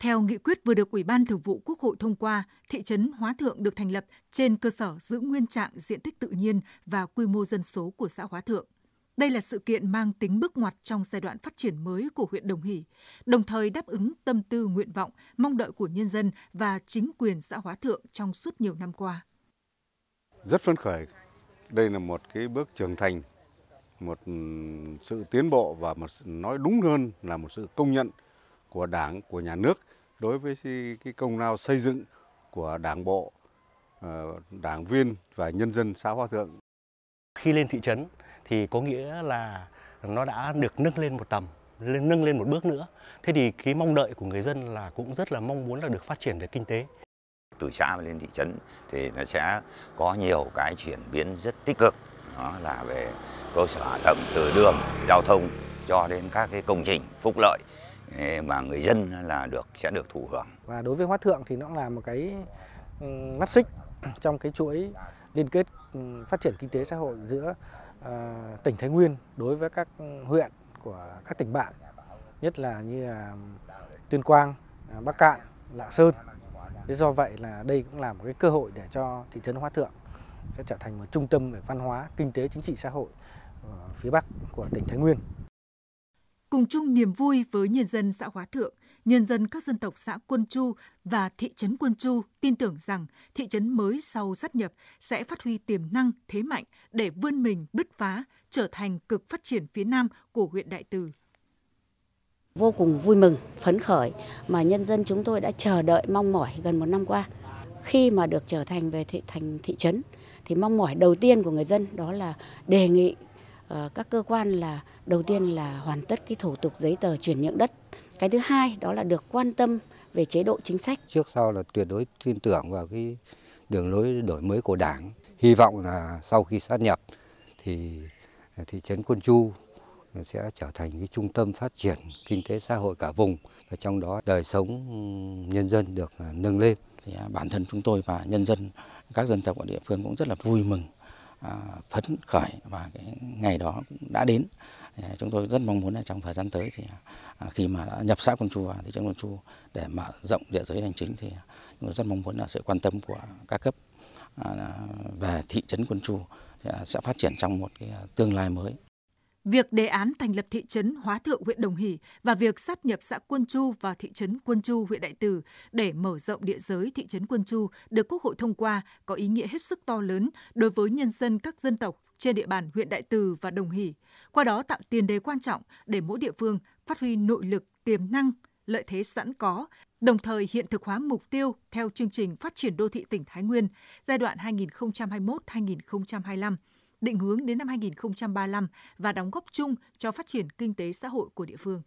Theo nghị quyết vừa được Ủy ban Thường vụ Quốc hội thông qua, thị trấn Hóa Thượng được thành lập trên cơ sở giữ nguyên trạng diện tích tự nhiên và quy mô dân số của xã Hóa Thượng. Đây là sự kiện mang tính bước ngoặt trong giai đoạn phát triển mới của huyện Đồng Hỷ, đồng thời đáp ứng tâm tư nguyện vọng, mong đợi của nhân dân và chính quyền xã Hóa Thượng trong suốt nhiều năm qua. Rất phấn khởi. Đây là một cái bước trưởng thành, một sự tiến bộ và một nói đúng hơn là một sự công nhận của Đảng, của Nhà nước đối với cái công lao xây dựng của Đảng bộ, ờ, đảng viên và nhân dân xã Hoa Thượng. Khi lên thị trấn thì có nghĩa là nó đã được nâng lên một tầm, lên nâng lên một bước nữa. Thế thì cái mong đợi của người dân là cũng rất là mong muốn là được phát triển về kinh tế. Từ xã lên thị trấn thì nó sẽ có nhiều cái chuyển biến rất tích cực. Đó là về cơ sở hạ tầng từ đường, giao thông cho đến các cái công trình phúc lợi mà người dân là được sẽ được thụ hưởng. Và đối với Hóa Thượng thì nó là một cái mắt xích trong cái chuỗi liên kết phát triển kinh tế xã hội giữa ờ, tỉnh Thái Nguyên đối với các huyện của các tỉnh bạn, nhất là như là Tuyên Quang, ờ, Bắc Cạn, Lạng Sơn. Thế do vậy là đây cũng là một cái cơ hội để cho thị trấn Hóa Thượng sẽ trở thành một trung tâm về văn hóa, kinh tế, chính trị, xã hội ờ, phía Bắc của tỉnh Thái Nguyên cùng chung niềm vui với nhân dân xã Hóa Thượng, nhân dân các dân tộc xã Quân Chu và thị trấn Quân Chu tin tưởng rằng thị trấn mới sau sát nhập sẽ phát huy tiềm năng, thế mạnh để vươn mình bứt phá, trở thành cực phát triển phía Nam của huyện Đại Từ vô cùng vui mừng, phấn khởi mà nhân dân chúng tôi đã chờ đợi mong mỏi gần một năm qua. Khi mà được trở thành về thị thành thị trấn thì mong mỏi đầu tiên của người dân đó là đề nghị Ờ, các cơ quan là đầu tiên là hoàn tất cái thủ tục giấy tờ chuyển nhượng đất. Cái thứ hai đó là được quan tâm về chế độ chính sách. Trước sau là tuyệt đối tin tưởng vào cái đường lối đổi mới của Đảng. Hy vọng là sau khi sát nhập thì thị trấn Quân Chu sẽ trở thành cái trung tâm phát triển kinh tế xã hội cả vùng và trong đó đời sống nhân dân được à, nâng lên. Thì à, bản thân chúng tôi và nhân dân các dân tộc ở địa phương cũng rất là vui mừng À, phấn khởi và cái ngày đó cũng đã đến chúng tôi rất mong muốn là trong thời gian tới thì à, khi mà đã nhập xã Quân Chu vào thị trấn Quân Chu để mở rộng địa giới hành chính thì chúng tôi rất mong muốn là sự quan tâm của các cấp à, về thị trấn Quân Chu sẽ phát triển trong một cái tương lai mới Việc đề án thành lập thị trấn Hóa Thượng huyện Đồng Hỷ và việc sát nhập xã Quân Chu vào thị trấn Quân Chu huyện Đại Từ để mở rộng địa giới thị trấn Quân Chu được Quốc hội thông qua có ý nghĩa hết sức to lớn đối với nhân dân các dân tộc trên địa bàn huyện Đại Từ và Đồng Hỷ, qua đó tạo tiền đề quan trọng để mỗi địa phương phát huy nội lực, tiềm năng, lợi thế sẵn có, đồng thời hiện thực hóa mục tiêu theo chương trình phát triển đô thị tỉnh Thái Nguyên giai đoạn 2021-2025 định hướng đến năm 2035 và đóng góp chung cho phát triển kinh tế xã hội của địa phương.